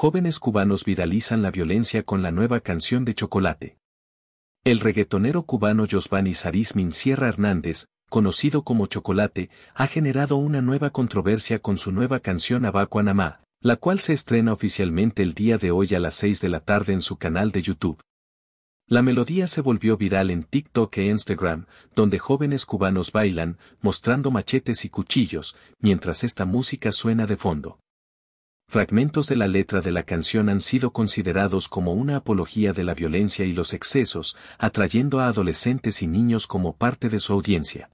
jóvenes cubanos viralizan la violencia con la nueva canción de Chocolate. El reggaetonero cubano Josvani Sarismin Sierra Hernández, conocido como Chocolate, ha generado una nueva controversia con su nueva canción Abacuanamá, la cual se estrena oficialmente el día de hoy a las 6 de la tarde en su canal de YouTube. La melodía se volvió viral en TikTok e Instagram, donde jóvenes cubanos bailan, mostrando machetes y cuchillos, mientras esta música suena de fondo fragmentos de la letra de la canción han sido considerados como una apología de la violencia y los excesos, atrayendo a adolescentes y niños como parte de su audiencia.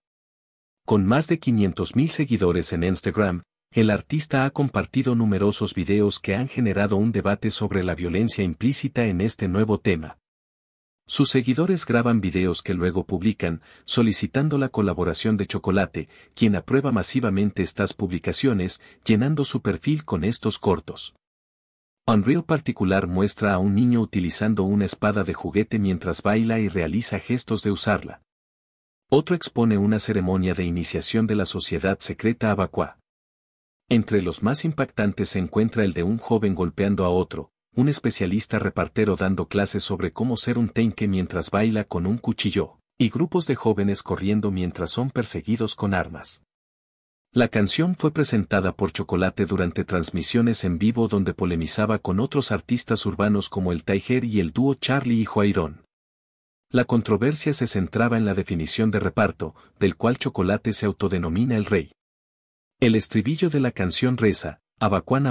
Con más de 500.000 seguidores en Instagram, el artista ha compartido numerosos videos que han generado un debate sobre la violencia implícita en este nuevo tema. Sus seguidores graban videos que luego publican, solicitando la colaboración de Chocolate, quien aprueba masivamente estas publicaciones, llenando su perfil con estos cortos. Unreal particular muestra a un niño utilizando una espada de juguete mientras baila y realiza gestos de usarla. Otro expone una ceremonia de iniciación de la sociedad secreta Abacuá. Entre los más impactantes se encuentra el de un joven golpeando a otro, un especialista repartero dando clases sobre cómo ser un tenque mientras baila con un cuchillo, y grupos de jóvenes corriendo mientras son perseguidos con armas. La canción fue presentada por Chocolate durante transmisiones en vivo donde polemizaba con otros artistas urbanos como el Taijer y el dúo Charlie y Juairón. La controversia se centraba en la definición de reparto, del cual Chocolate se autodenomina el rey. El estribillo de la canción reza, Abacuán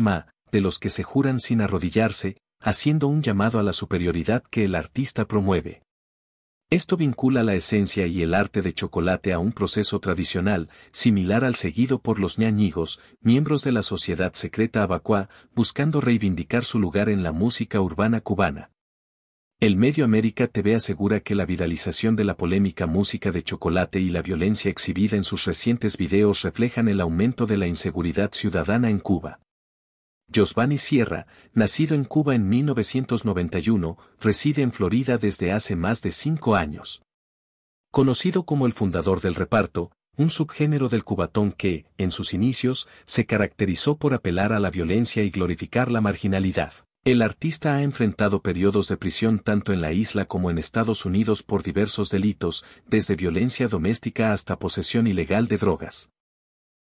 de los que se juran sin arrodillarse, haciendo un llamado a la superioridad que el artista promueve. Esto vincula la esencia y el arte de chocolate a un proceso tradicional, similar al seguido por los ñañigos, miembros de la sociedad secreta abacuá, buscando reivindicar su lugar en la música urbana cubana. El Medio América TV asegura que la viralización de la polémica música de chocolate y la violencia exhibida en sus recientes videos reflejan el aumento de la inseguridad ciudadana en Cuba. Giovanni Sierra, nacido en Cuba en 1991, reside en Florida desde hace más de cinco años. Conocido como el fundador del reparto, un subgénero del cubatón que, en sus inicios, se caracterizó por apelar a la violencia y glorificar la marginalidad. El artista ha enfrentado periodos de prisión tanto en la isla como en Estados Unidos por diversos delitos, desde violencia doméstica hasta posesión ilegal de drogas.